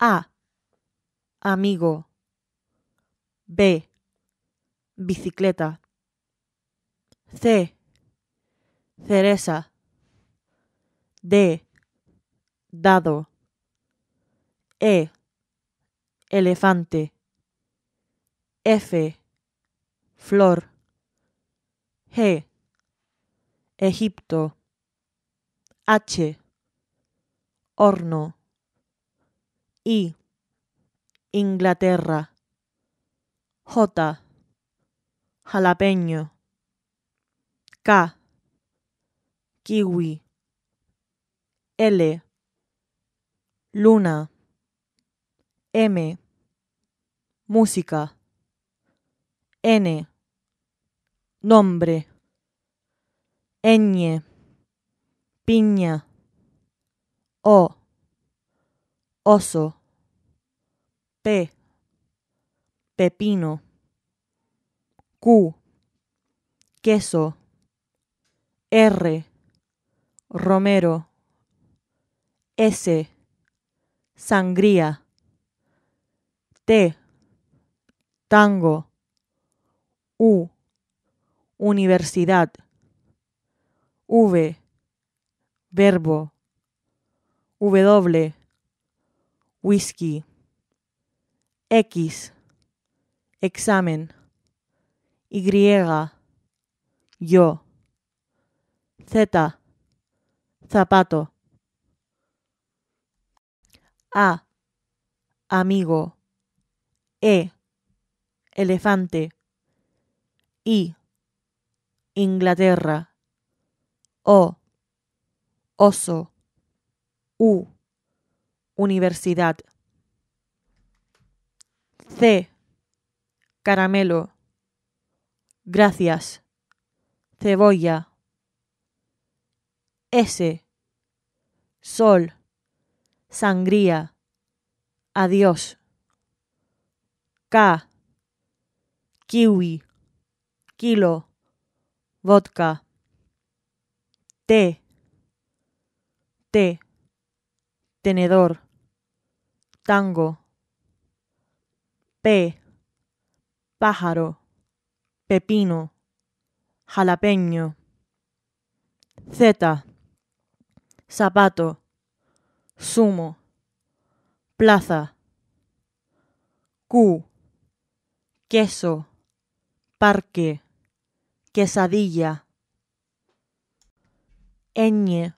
A. Amigo. B. Bicicleta. C. Cereza. D. Dado. E. Elefante. F. Flor. G. Egipto. H. Horno. I. Inglaterra. J. Jalapeño. K. Kiwi. L. Luna. M. Música. N. Nombre. Ñ. Piña. O oso, P, pepino, Q, queso, r, romero, s, sangría, t, tango, u, universidad, v, verbo, w, whisky, X, examen, Y, yo, Z, zapato, A, amigo, E, elefante, I, Inglaterra, O, oso, U, universidad. C. Caramelo. Gracias. Cebolla. S. Sol. Sangría. Adiós. K. Kiwi. Kilo. Vodka. T. T. Tenedor tango, P, pájaro, pepino, jalapeño, Z, zapato, sumo, plaza, Q, queso, parque, quesadilla, ñ,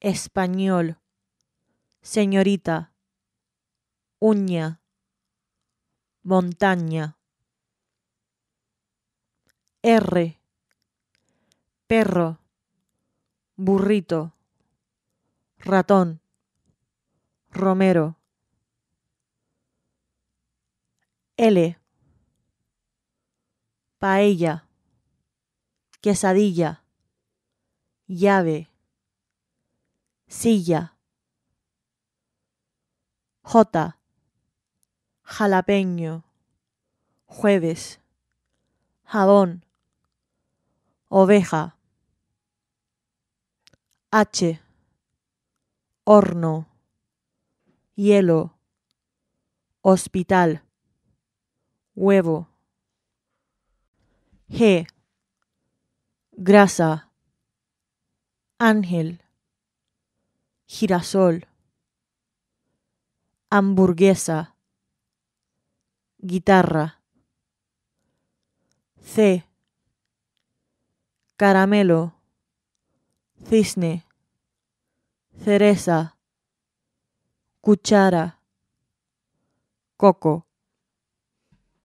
español, señorita uña, montaña. R, perro, burrito, ratón, romero. L, paella, quesadilla, llave, silla. J jalapeño, jueves, jabón, oveja, H, horno, hielo, hospital, huevo, G, grasa, ángel, girasol, hamburguesa, guitarra. C. Caramelo. Cisne. Cereza. Cuchara. Coco.